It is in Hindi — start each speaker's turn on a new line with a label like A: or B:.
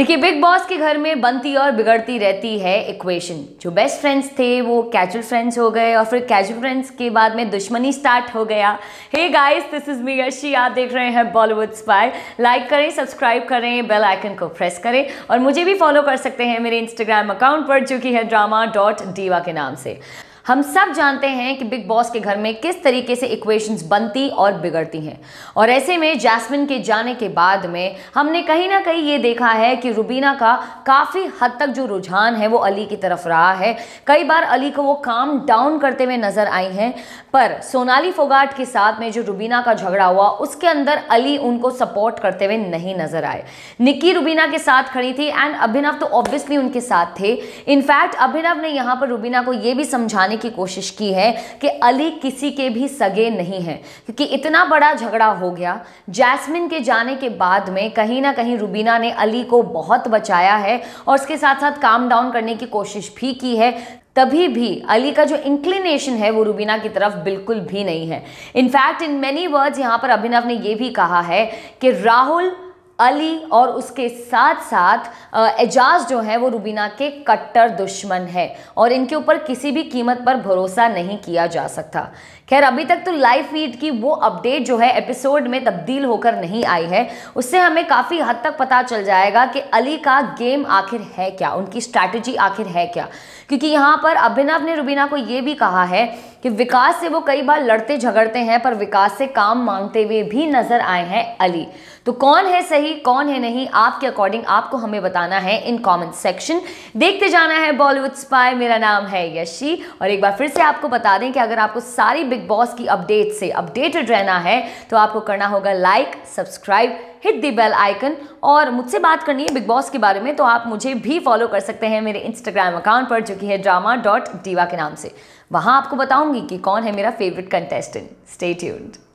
A: देखिए बिग बॉस के घर में बनती और बिगड़ती रहती है इक्वेशन जो बेस्ट फ्रेंड्स थे वो कैजुअल फ्रेंड्स हो गए और फिर कैजुअल फ्रेंड्स के बाद में दुश्मनी स्टार्ट हो गया hey guys this is me Yashi आप देख रहे हैं बॉलीवुड स्पाई लाइक करें सब्सक्राइब करें बेल आइकन को प्रेस करें और मुझे भी फॉलो कर सकते हैं मेरे इंस्टाग्राम अकाउंट पर जो कि है ड्रामा डॉट डीवा के नाम से हम सब जानते हैं कि बिग बॉस के घर में किस तरीके से इक्वेशंस बनती और बिगड़ती हैं और ऐसे में जैस्मिन के जाने के बाद में हमने कहीं ना कहीं ये देखा है कि रुबीना का काफ़ी हद तक जो रुझान है वो अली की तरफ रहा है कई बार अली को वो काम डाउन करते हुए नज़र आई हैं पर सोनाली फोगाट के साथ में जो रुबीना का झगड़ा हुआ उसके अंदर अली उनको सपोर्ट करते हुए नहीं नज़र आए निक्की रुबीना के साथ खड़ी थी एंड अभिनव तो ऑब्वियसली उनके साथ थे इनफैक्ट अभिनव ने यहाँ पर रुबीना को ये भी समझाने बताने की कोशिश की है कि अली किसी के भी सगे नहीं हैं क्योंकि इतना बड़ा झगड़ा हो गया जैस्मिन के जाने के बाद में कहीं ना कहीं रुबीना ने अली को बहुत बचाया है और उसके साथ साथ काम डाउन करने की कोशिश भी की है तभी भी अली का जो इंक्लिनेशन है वो रूबीना की तरफ बिल्कुल भी नहीं है इनफैक्ट इन मेनी वर्ड्स यहाँ पर अभिनव ने ये भी कहा है कि राहुल अली और उसके साथ साथ एजाज जो है वो रूबीना के कट्टर दुश्मन है और इनके ऊपर किसी भी कीमत पर भरोसा नहीं किया जा सकता खैर अभी तक तो लाइव फीड की वो अपडेट जो है एपिसोड में तब्दील होकर नहीं आई है उससे हमें काफ़ी हद तक पता चल जाएगा कि अली का गेम आखिर है क्या उनकी स्ट्रैटेजी आखिर है क्या क्योंकि यहाँ पर अभिनव ने रुबीना को ये भी कहा है कि विकास से वो कई बार लड़ते झगड़ते हैं पर विकास से काम मांगते हुए भी नज़र आए हैं अली तो कौन है सही कौन है नहीं आपके अकॉर्डिंग आपको हमें बताना है इन कमेंट सेक्शन देखते जाना है बॉलीवुड स्पाई मेरा नाम है यशी और एक बार फिर से आपको बता दें कि अगर आपको सारी बिग बिग बॉस की अपडेट से अपडेटेड रहना है तो आपको करना होगा like subscribe hit the bell icon और मुझसे बात करनी है बिग बॉस के बारे में तो आप मुझे भी फॉलो कर सकते हैं मेरे इंस्टाग्राम अकाउंट पर जो कि है ड्रामा डॉट डीवा के नाम से वहाँ आपको बताऊंगी कि कौन है मेरा फेवरेट कंटेस्टेंट स्टेट्यूड